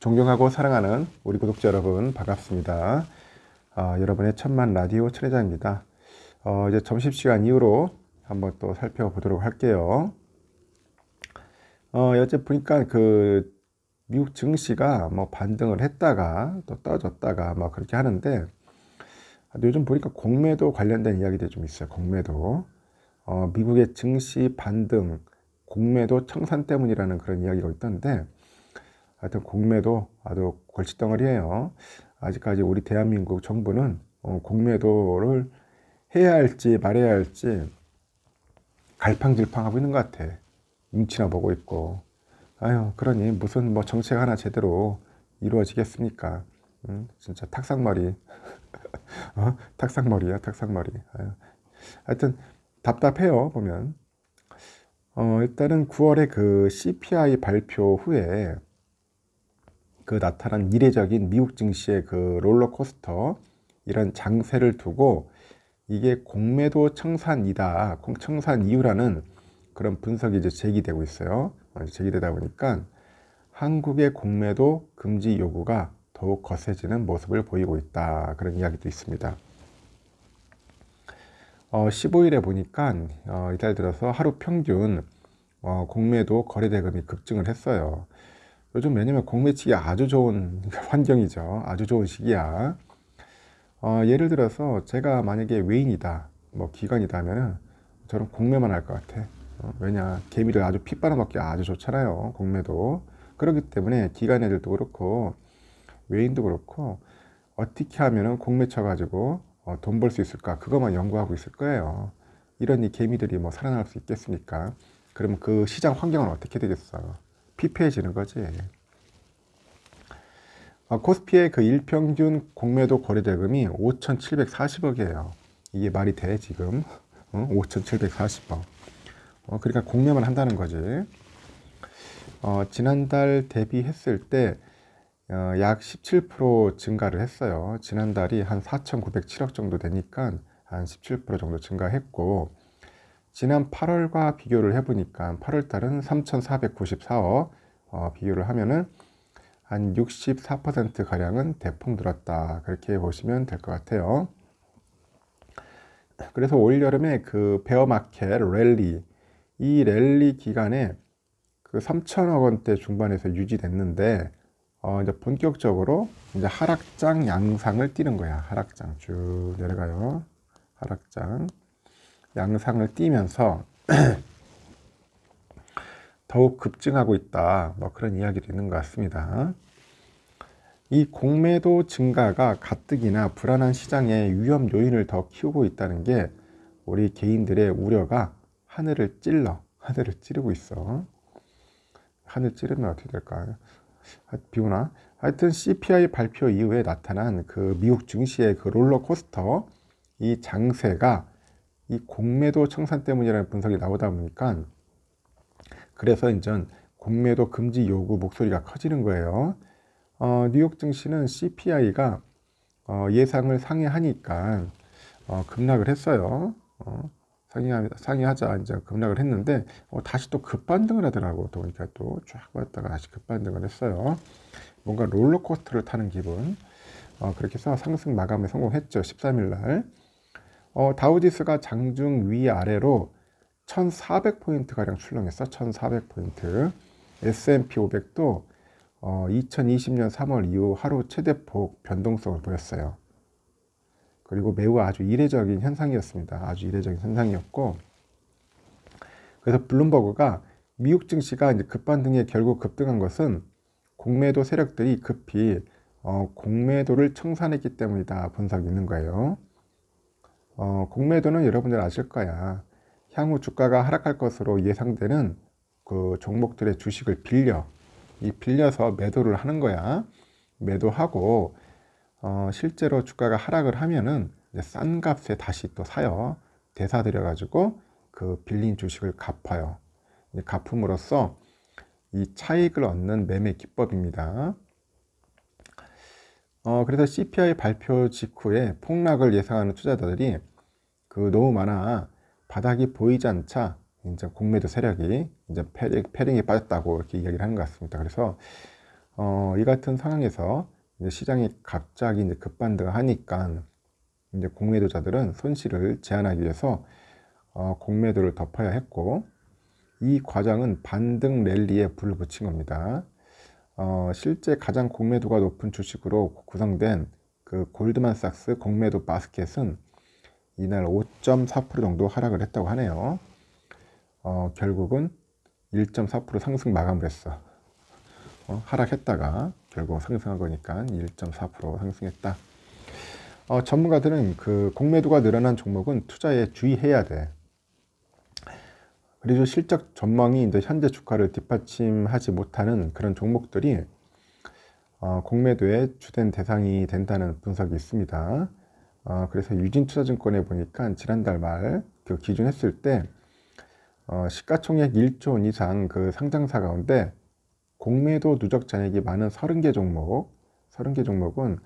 존경하고 사랑하는 우리 구독자 여러분 반갑습니다. 어, 여러분의 천만 라디오 천혜자입니다. 어, 이제 점심시간 이후로 한번 또 살펴보도록 할게요. 어, 여태 보니까 그 미국 증시가 뭐 반등을 했다가 또 떨어졌다가 막 뭐 그렇게 하는데 요즘 보니까 공매도 관련된 이야기들이 좀 있어요. 공매도. 어, 미국의 증시 반등, 공매도 청산 때문이라는 그런 이야기가 있던데 하여튼 공매도 아주 골칫덩어리예요. 아직까지 우리 대한민국 정부는 어, 공매도를 해야 할지 말해야 할지 갈팡질팡하고 있는 것 같아. 눈치나 보고 있고. 아유 그러니 무슨 뭐 정책 하나 제대로 이루어지겠습니까? 음, 진짜 탁상머리. 어? 탁상머리야 탁상머리. 아유. 하여튼 답답해요 보면. 어, 일단은 9월에 그 CPI 발표 후에 그 나타난 이례적인 미국 증시의 그 롤러코스터 이런 장세를 두고 이게 공매도 청산이다, 청산 이유라는 그런 분석이 이제 제기되고 있어요. 어, 제기되다 보니까 한국의 공매도 금지 요구가 더욱 거세지는 모습을 보이고 있다. 그런 이야기도 있습니다. 어, 15일에 보니까 어, 이달 들어서 하루 평균 어, 공매도 거래 대금이 급증을 했어요. 요즘 왜냐면 공매치기 아주 좋은 환경이죠. 아주 좋은 시기야. 어, 예를 들어서 제가 만약에 외인이다, 뭐 기관이다 하면은 저는 공매만 할 것 같아. 어, 왜냐 개미를 아주 핏바아먹기 아주 좋잖아요. 공매도 그렇기 때문에 기관 애들도 그렇고 외인도 그렇고 어떻게 하면은 공매 쳐가지고 어, 돈벌 수 있을까 그것만 연구하고 있을 거예요. 이런 이 개미들이 뭐 살아날 수 있겠습니까? 그러면 그 시장 환경은 어떻게 되겠어요? 피폐해지는 거지. 아, 코스피의 그 일평균 공매도 거래 대금이 5,740억이에요. 이게 말이 돼 지금? 어? 5,740억. 어, 그러니까 공매만 한다는 거지. 어, 지난달 대비했을 때 약 17% 어, 증가를 했어요. 지난달이 한 4,907억 정도 되니까 한 17% 정도 증가했고 지난 8월과 비교를 해보니까 8월달은 3,494억 어, 비교를 하면은 한 64% 가량은 대폭 늘었다 그렇게 보시면 될 것 같아요. 그래서 올 여름에 그 베어마켓 랠리 이 랠리 기간에 그 3천억 원대 중반에서 유지됐는데 어 이제 본격적으로 이제 하락장 양상을 띄는 거야. 하락장 쭉 내려가요. 하락장. 양상을 띄면서 더욱 급증하고 있다. 뭐 그런 이야기도 있는 것 같습니다. 이 공매도 증가가 가뜩이나 불안한 시장의 위험 요인을 더 키우고 있다는 게 우리 개인들의 우려가 하늘을 찔러, 하늘을 찌르고 있어. 하늘 찌르면 어떻게 될까요? 아, 비 오나? 하여튼 CPI 발표 이후에 나타난 그 미국 증시의 그 롤러코스터 이 장세가 이 공매도 청산 때문이라는 분석이 나오다 보니까 그래서 이제 공매도 금지 요구 목소리가 커지는 거예요. 어, 뉴욕 증시는 CPI가 어, 예상을 상회하니까 어, 급락을 했어요. 어, 상회하, 상회하자 이제 급락을 했는데 어, 다시 또 급반등을 하더라고. 또 그러니까 또 쫙 왔다가 다시 급반등을 했어요. 뭔가 롤러코스터를 타는 기분. 어, 그렇게 해서 상승 마감에 성공했죠. 13일 날. 어, 다우지수가 장중 위아래로 1400포인트가량 출렁했어. 1400포인트. S&P 500도 어, 2020년 3월 이후 하루 최대폭 변동성을 보였어요. 그리고 매우 아주 이례적인 현상이었습니다. 아주 이례적인 현상이었고 그래서 블룸버그가 미국 증시가 이제 급반등에 결국 급등한 것은 공매도 세력들이 급히 어, 공매도를 청산했기 때문이다 분석이 있는 거예요. 어, 공매도는 여러분들 아실 거야. 향후 주가가 하락할 것으로 예상되는 그 종목들의 주식을 빌려 이 빌려서 매도를 하는 거야. 매도하고 어, 실제로 주가가 하락을 하면은 싼 값에 다시 또 사요. 대사 들여가지고 그 빌린 주식을 갚아요. 갚음으로써 이 차익을 얻는 매매 기법입니다. 어, 그래서 CPI 발표 직후에 폭락을 예상하는 투자자들이 그 너무 많아 바닥이 보이지 않자 이제 공매도 세력이 이제 패링, 패링에 빠졌다고 이렇게 이야기를 하는 것 같습니다. 그래서 어, 이 같은 상황에서 이제 시장이 갑자기 이제 급반등을 하니까 이제 공매도자들은 손실을 제한하기 위해서 어, 공매도를 덮어야 했고 이 과정은 반등 랠리에 불을 붙인 겁니다. 어, 실제 가장 공매도가 높은 주식으로 구성된 그 골드만삭스 공매도 바스켓은 이날 5.4% 정도 하락을 했다고 하네요. 어, 결국은 1.4% 상승 마감을 했어. 어, 하락했다가 결국 상승한 거니까 1.4% 상승했다. 어, 전문가들은 그 공매도가 늘어난 종목은 투자에 주의해야 돼. 그리고 실적 전망이 이제 현재 주가를 뒷받침하지 못하는 그런 종목들이 어, 공매도의 주된 대상이 된다는 분석이 있습니다. 어, 그래서 유진투자증권에 보니까 지난달 말그 기준했을 때 어, 시가총액 1조 원 이상 그 상장사 가운데 공매도 누적 잔액이 많은 30개 종목, 30개 종목은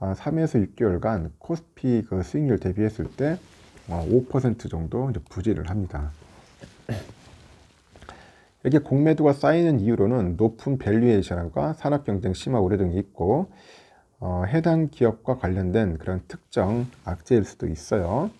3에서 어, 6개월간 코스피 그 수익률 대비했을 때5% 어, 정도 이제 부지를 합니다. 이렇게 공매도가 쌓이는 이유로는 높은 밸류에이션과 산업 경쟁 심화 우려 등이 있고 어, 해당 기업과 관련된 그런 특정 악재일 수도 있어요.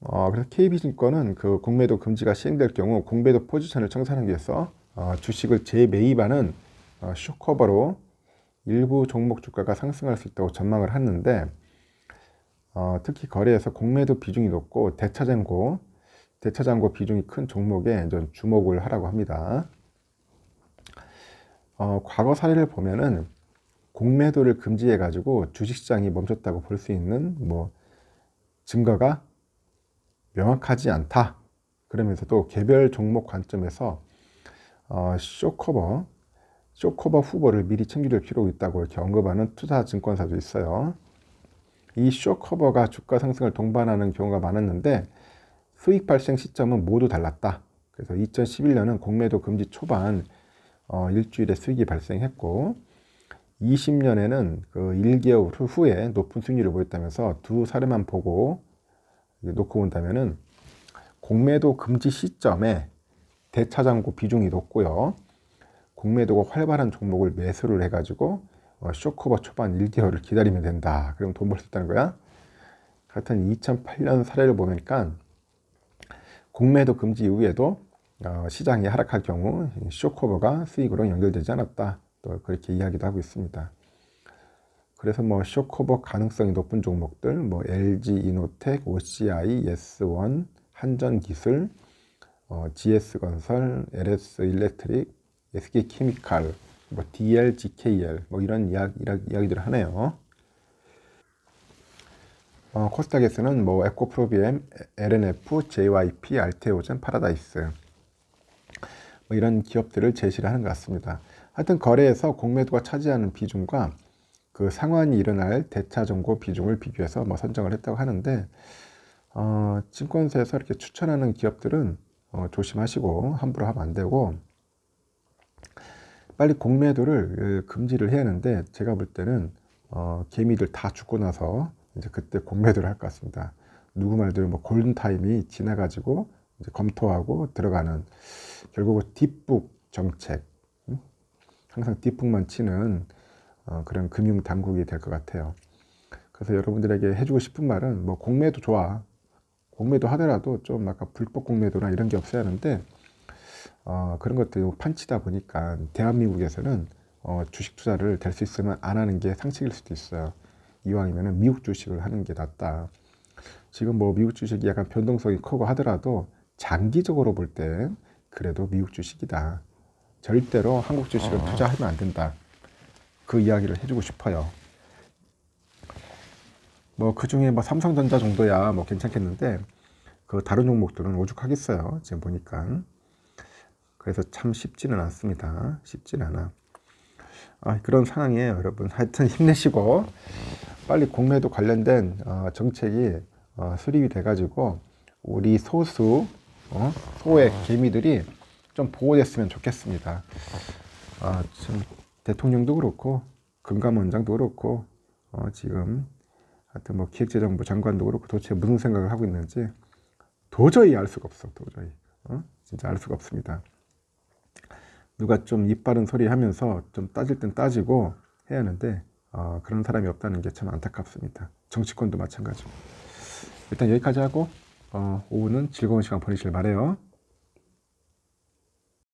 어, 그래서 KB증권은 그 공매도 금지가 시행될 경우 공매도 포지션을 청산하기 위해서 어, 주식을 재매입하는 어, 슈커버로 일부 종목 주가가 상승할 수 있다고 전망을 하는데 어, 특히 거래에서 공매도 비중이 높고 대차장고, 대차장고 비중이 큰 종목에 좀 주목을 하라고 합니다. 어, 과거 사례를 보면은 공매도를 금지해 가지고 주식시장이 멈췄다고 볼 수 있는 뭐 증거가 명확하지 않다. 그러면서도 개별 종목 관점에서 어, 쇼커버, 쇼커버 후보를 미리 챙겨줄 필요가 있다고 이렇게 언급하는 투자증권사도 있어요. 이 쇼커버가 주가 상승을 동반하는 경우가 많았는데 수익 발생 시점은 모두 달랐다. 그래서 2011년은 공매도 금지 초반 어, 일주일에 수익이 발생했고 20년에는 그 1개월 후에 높은 수익률을 보였다면서 두 사례만 보고 놓고 본다면은 공매도 금지 시점에 대차장고 비중이 높고요. 공매도가 활발한 종목을 매수를 해가지고 어, 쇼커버 초반 1개월을 기다리면 된다. 그럼 돈 벌 수 있다는 거야. 같은 2008년 사례를 보니까 공매도 금지 이후에도 어, 시장이 하락할 경우 쇼커버가 수익으로 연결되지 않았다. 또 그렇게 이야기도 하고 있습니다. 그래서 뭐 쇼커버 가능성이 높은 종목들, 뭐 LG 이노텍, OCI, 예스 한전기술, 어, GS건설, LS 일렉트릭, SK 케미칼, 뭐 DL, GKL 뭐 이런 이야, 이야 기들을 하네요. 어, 코스닥에서는 뭐 에코프로비엠, LNF, JYP, 알테오젠, 파라다이스 뭐 이런 기업들을 제시를 하는 것 같습니다. 하여튼 거래에서 공매도가 차지하는 비중과 그 상환이 일어날 대차 정고 비중을 비교해서 뭐 선정을 했다고 하는데 어, 증권사에서 이렇게 추천하는 기업들은 어, 조심하시고 함부로 하면 안 되고 빨리 공매도를 그, 금지를 해야 하는데 제가 볼 때는 어, 개미들 다 죽고 나서 이제 그때 공매도를 할 것 같습니다. 누구 말대로 뭐 골든 타임이 지나가지고 이제 검토하고 들어가는 결국은 뒷북 정책 항상 뒷북만 치는 어, 그런 금융 당국이 될 것 같아요. 그래서 여러분들에게 해주고 싶은 말은 뭐 공매도 좋아. 공매도 하더라도 좀 아까 불법 공매도나 이런 게 없어야 하는데 어, 그런 것들 판치다 보니까 대한민국에서는 어, 주식 투자를 될 수 있으면 안 하는 게 상식일 수도 있어요. 이왕이면 미국 주식을 하는 게 낫다. 지금 뭐 미국 주식이 약간 변동성이 크고 하더라도 장기적으로 볼 때 그래도 미국 주식이다. 절대로 한국 주식을 어. 투자하면 안 된다. 그 이야기를 해주고 싶어요. 뭐 그 중에 뭐 삼성전자 정도야 뭐 괜찮겠는데 그 다른 종목들은 오죽하겠어요. 지금 보니까. 그래서 참 쉽지는 않습니다. 쉽지는 않아. 아, 그런 상황이에요, 여러분. 하여튼 힘내시고 빨리 공매도 관련된 어, 정책이 어, 수립이 돼가지고 우리 소수 어? 소액 어. 개미들이 좀 보호됐으면 좋겠습니다. 아, 참 대통령도 그렇고 금감원장도 그렇고 어, 지금 하여튼 뭐 기획재정부 장관도 그렇고 도대체 무슨 생각을 하고 있는지 도저히 알 수가 없어 도저히 어? 진짜 알 수가 없습니다. 누가 좀 이빨은 소리 하면서 좀 따질 땐 따지고 해야 하는데 어, 그런 사람이 없다는 게 참 안타깝습니다. 정치권도 마찬가지고 일단 여기까지 하고 어, 오후는 즐거운 시간 보내시길 바래요.